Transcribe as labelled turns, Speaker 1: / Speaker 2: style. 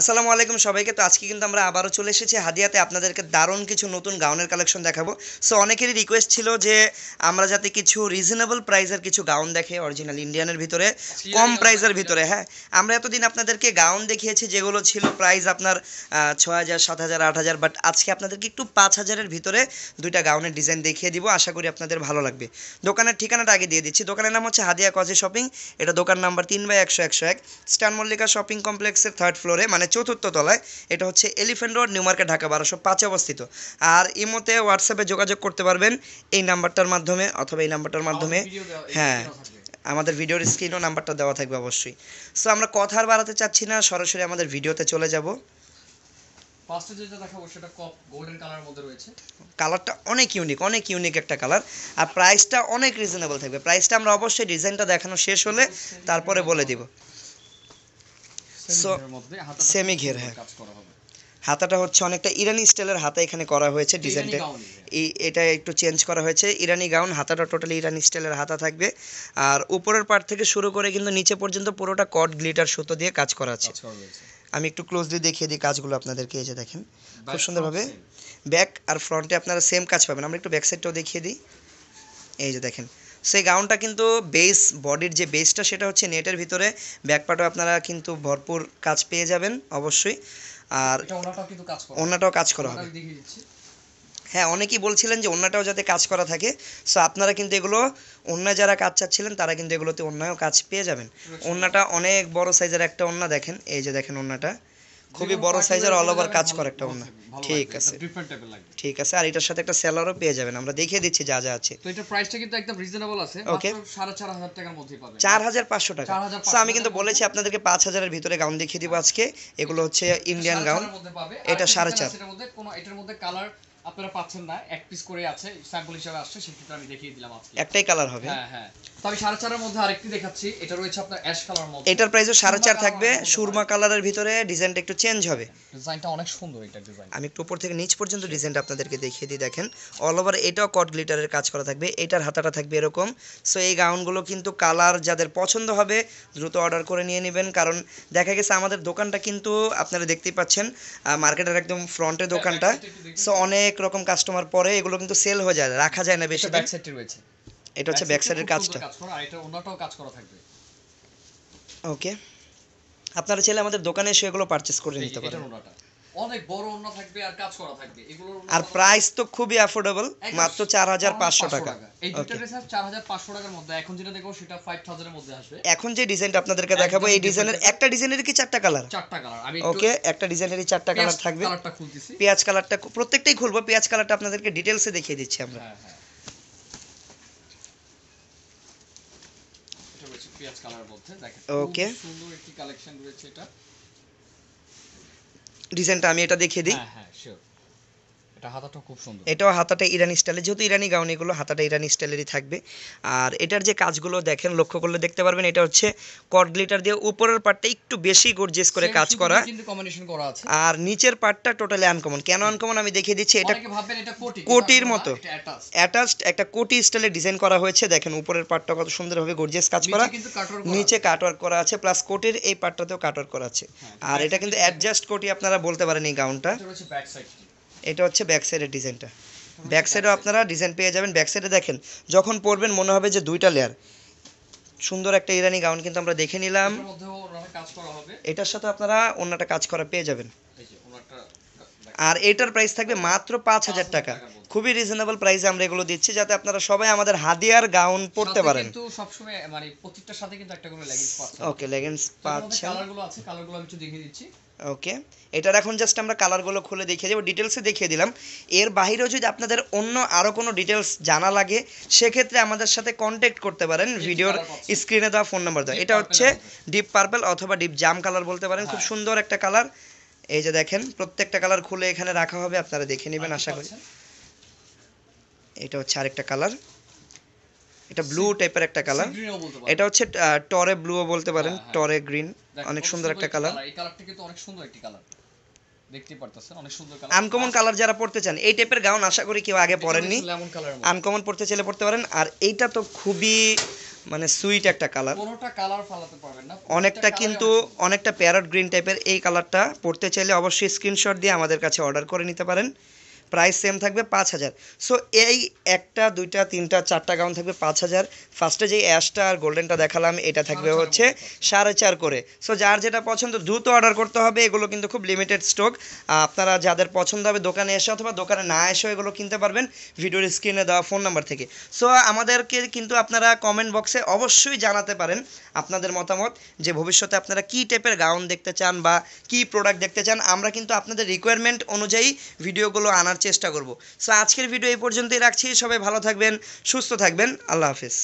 Speaker 1: আসসালামু আলাইকুম সবাইকে তো আজকে কিন্তু আমরা আবারও চলে এসেছি হাদিয়াতে আপনাদেরকে দারুণ কিছু নতুন গাউনের কালেকশন দেখাবো সো অনেকেরই রিকোয়েস্ট ছিল যে আমরা যাতে কিছু রিজনেবল প্রাইজের কিছু গাউন দেখে অরিজিনাল ইন্ডিয়ানের ভিতরে কম প্রাইজের ভিতরে হ্যাঁ আমরা এতদিন আপনাদেরকে গাউন দেখিয়েছি যেগুলো ছিল প্রাইস আপনার ছয় হাজার সাত হাজার আট হাজার বাট আজকে আপনাদেরকে একটু পাঁচ হাজারের ভিতরে দুইটা গাউনের ডিজাইন দেখিয়ে দিব আশা করি আপনাদের ভালো লাগবে দোকানের ঠিকানাটা আগে দিয়ে দিচ্ছি দোকানের নাম হচ্ছে হাদিয়া কজি শপিং এটা দোকান নাম্বার তিন বাই একশো একশো এক স্টান মল্লিকা শপিং কমপ্লেক্সের থার্ড ফ্লোরে মানে মানে চতুর্থ তলায় এটা হচ্ছে elephant road new market Dhaka বারোশো পাঁচে অবস্থিত আর ইমোতে হোয়াটসঅ্যাপে যোগাযোগ করতে পারবেন এই নাম্বারটার মাধ্যমে অথবা এই নাম্বারটার মাধ্যমে হ্যাঁ আমাদের ভিডিওর স্ক্রিনও নাম্বারটা দেওয়া থাকবে অবশ্যই সো আমরা কথা আর বাড়াতে চাচ্ছি না সরাসরি আমাদের ভিডিওতে চলে যাব কালারটা অনেক ইউনিক অনেক ইউনিক একটা কালার আর প্রাইসটা অনেক রিজনেবল থাকবে প্রাইসটা আমরা অবশ্যই ডিজাইনটা দেখানো শেষ হলে তারপরে বলে দিব
Speaker 2: সেমি ঘের হ্যাঁ
Speaker 1: হাতাটা হচ্ছে অনেকটা ইরানি স্টাইলের হাতা এখানে করা হয়েছে ডিজাইনটা হ্যাঁ। এটা একটু চেঞ্জ করা হয়েছে ইরানি গাউন হাতাটা টোটালি ইরানি স্টাইলের হাতা থাকবে আর উপরের পার্ট থেকে শুরু করে কিন্তু নিচে পর্যন্ত পুরোটা কট গ্লিটার সুতো দিয়ে কাজ করা আছে আমি একটু ক্লোজলি দেখিয়ে দিই কাজগুলো আপনাদেরকে এই যে দেখেন খুব সুন্দরভাবে ব্যাক আর ফ্রন্টে আপনারা সেম কাজ পাবেন আমরা একটু ব্যাক সাইডটাও দেখিয়ে দিই এই যে দেখেন সেই গাউনটা কিন্তু বেস বডির যে বেসটা সেটা হচ্ছে নেটের ভিতরে ব্যাকপাটও আপনারা কিন্তু ভরপুর কাজ পেয়ে যাবেন অবশ্যই আর
Speaker 2: অন্যটাও কাজ করা হবে
Speaker 1: হ্যাঁ অনেকেই বলছিলেন যে অন্যটাও যাতে কাজ করা থাকে সো আপনারা কিন্তু এগুলো অন্য যারা কাজ চাচ্ছিলেন তারা কিন্তু এগুলোতে অন্যায়ও কাজ পেয়ে যাবেন অন্যটা অনেক বড় সাইজের একটা অন্য দেখেন এই যে দেখেন অন্যটা
Speaker 2: খুবই বড় সাইজের অল ওভার কাজ করে
Speaker 1: একটা ওনা ঠিক আছে ঠিক আছে আর এটার সাথে একটা সেলারও পেয়ে যাবেন আমরা দেখিয়ে দিচ্ছি যা যা আছে তো
Speaker 2: এটা প্রাইসটা কিন্তু একদম রিজনেবল আছে ওকে 4500 টাকার মধ্যেই পাবেন
Speaker 1: 4500 টাকা সো আমি কিন্তু বলেছি আপনাদেরকে 5000 এর ভিতরে গাউন দেখিয়ে দিব আজকে এগুলো হচ্ছে ইন্ডিয়ান গাউন
Speaker 2: এটা 4500 এর মধ্যে কোনো এটার মধ্যে কালার আপনারা পাচ্ছেন না এক পিস করে আছে স্যাম্পল হিসেবে আসছে সেটা আমি দেখিয়ে দিলাম আজকে একটাই কালার হবে হ্যাঁ হ্যাঁ কালার এটার প্রাইসও সাড়ে চার থাকবে
Speaker 1: সুরমা কালারের ভিতরে ডিজাইনটা একটু চেঞ্জ হবে আমি থেকে পর্যন্ত ডিজাইনটা আপনাদেরকে দেখিয়ে দিই দেখেন অল ওভার এটাও গ্লিটারের কাজ করা থাকবে হাতাটা থাকবে এরকম সো এই গাউনগুলো কিন্তু কালার যাদের পছন্দ হবে দ্রুত অর্ডার করে নিয়ে নেবেন কারণ দেখা গেছে আমাদের দোকানটা কিন্তু আপনারা দেখতেই পাচ্ছেন মার্কেটের একদম ফ্রন্টের হ্যাঁ, দোকানটা সো অনেক রকম কাস্টমার পরে এগুলো কিন্তু সেল হয়ে যায় রাখা যায় না বেশি এটা হচ্ছে ব্যাক সাইডের কাজটা ওকে আপনারা চাইলে আমাদের দোকানে এসে এগুলো পারচেজ করে নিতে পারেন
Speaker 2: অনেক বড় ওনা থাকবে আর কাজ করা থাকবে এগুলো আর প্রাইস
Speaker 1: তো খুবই অ্যাফোর্ডেবল মাত্র 4500 টাকা এই দুটো
Speaker 2: ড্রেস 4500 টাকার মধ্যে এখন যেটা দেখো সেটা 5000 এর মধ্যে আসবে
Speaker 1: এখন যে ডিজাইনটা আপনাদেরকে দেখাবো এই ডিজাইনের একটা ডিজাইনের কি চারটা কালার
Speaker 2: চারটা কালার আমি ওকে
Speaker 1: একটা ডিজাইনেরই চারটা কালার থাকবে কালারটা খুলতেছি পেঁয়াজ কালারটা প্রত্যেকটাই খুলবো পেঁয়াজ কালারটা আপনাদেরকে ডিটেইলসে দেখিয়ে দিচ্ছি আমরা হ্যাঁ, হ্যাঁ।
Speaker 2: দেখেন ওকে সুন্দর একটি কালেকশন রয়েছে এটা
Speaker 1: ডিজাইনটা আমি এটা দেখিয়ে দিই হ্যাঁ
Speaker 2: হ্যাঁ শিওর এটাও
Speaker 1: হাতাটা ইরানি স্টাইলে যেহেতু ইরানি গাউন এগুলো হাতাটা ইরানি স্টাইলেরই থাকবে আর এটার যে কাজগুলো দেখেন লক্ষ্য করলে দেখতে পারবেন এটা হচ্ছে কড গ্লিটার দিয়ে উপরের পার্টটা একটু বেশি গর্জেস করে কাজ করা আর নিচের পার্টটা টোটালি আনকমন কেন আনকমন আমি দেখিয়ে দিচ্ছি এটা কোটির মতো অ্যাটাচড একটা কোটি স্টাইলে ডিজাইন করা হয়েছে দেখেন উপরের পার্টটা কত সুন্দরভাবে গর্জেস কাজ করা নিচে কাটওয়ার্ক করা আছে প্লাস কোটির এই পার্টটাতেও কাটওয়ার্ক করা আছে হ্যাঁ, আর এটা কিন্তু অ্যাডজাস্ট কোটি আপনারা বলতে পারেন এই গাউনটা এটা হচ্ছে ব্যাক সাইডের ডিজাইনটা ব্যাক সাইডেও আপনারা ডিজাইন পেয়ে যাবেন ব্যাক সাইডে দেখেন যখন পরবেন মনে হবে যে দুইটা লেয়ার সুন্দর একটা ইরানি গাউন কিন্তু আমরা দেখে নিলাম এটার সাথে আপনারা অন্যটা কাজ করা পেয়ে যাবেন আর এটার প্রাইস থাকবে মাত্র পাঁচ হাজার টাকা খুবই রিজনেবল প্রাইসে আমরা এগুলো দিচ্ছি যাতে আপনারা সবাই আমাদের হাদিয়ার গাউন পড়তে পারেন কিন্তু
Speaker 2: মানে প্রত্যেকটার সাথে কিন্তু একটা করে লেগিংস ওকে
Speaker 1: লেগিংস পাচ্ছেন কালারগুলো
Speaker 2: আছে কালারগুলো আমি একটু দেখিয়ে দিচ্ছি
Speaker 1: ওকে এটার এখন জাস্ট আমরা কালারগুলো খুলে দেখিয়ে দেবো ডিটেলসে দেখিয়ে দিলাম এর বাইরেও যদি আপনাদের অন্য আরও কোনো ডিটেলস জানা লাগে সেক্ষেত্রে আমাদের সাথে কন্ট্যাক্ট করতে পারেন ভিডিওর স্ক্রিনে দেওয়া ফোন নাম্বার দেওয়া এটা হচ্ছে ডিপ পার্পেল অথবা ডিপ জাম কালার বলতে পারেন খুব হ্যাঁ। সুন্দর একটা কালার এই যে দেখেন প্রত্যেকটা কালার খুলে এখানে রাখা হবে আপনারা দেখে নেবেন আশা করি এটা হচ্ছে আরেকটা কালার এটা ব্লু টাইপের একটা কালার এটা হচ্ছে টরে ব্লুও বলতে পারেন টরে হ্যাঁ, হ্যাঁ। গ্রিন অনেক সুন্দর একটা কালার
Speaker 2: এই কালারটা কিন্তু অনেক সুন্দর একটা
Speaker 1: আচ্ছা। কালার যারা পড়তে চান এই টাইপের আশা করি কেউ আগে পরেননি আনকমন পড়তে চাইলে পড়তে পারেন আর এইটা তো খুবই মানে সুইট একটা কালার
Speaker 2: কালার ফালাতে পারবেন না অনেকটা কিন্তু
Speaker 1: অনেকটা প্যারট গ্রিন টাইপের এই কালারটা পড়তে চাইলে অবশ্যই স্ক্রিনশট দিয়ে আমাদের কাছে অর্ডার করে নিতে পারেন প্রাইস সেম থাকবে পাঁচ হাজার সো এই একটা দুইটা তিনটা চারটা গাউন থাকবে পাঁচ হাজার ফার্স্টে যেই অ্যাশটা আর গোল্ডেনটা দেখালাম এটা থাকবে হচ্ছে সাড়ে চার করে সো যার যেটা পছন্দ দ্রুত অর্ডার করতে হবে এগুলো কিন্তু খুব লিমিটেড স্টক আপনারা যাদের পছন্দ হবে দোকানে এসে অথবা দোকানে না এসেও এগুলো কিনতে পারবেন ভিডিওর স্ক্রিনে দেওয়া ফোন নাম্বার থেকে সো আমাদেরকে কিন্তু আপনারা কমেন্ট বক্সে অবশ্যই জানাতে পারেন আপনাদের মতামত যে ভবিষ্যতে আপনারা কী টাইপের গাউন দেখতে চান বা কী প্রোডাক্ট দেখতে চান আমরা কিন্তু আপনাদের রিকোয়ারমেন্ট অনুযায়ী ভিডিওগুলো আনার জানার চেষ্টা করব সো আজকের ভিডিও এই পর্যন্তই রাখছি সবাই ভালো থাকবেন সুস্থ থাকবেন আল্লাহ হাফিজ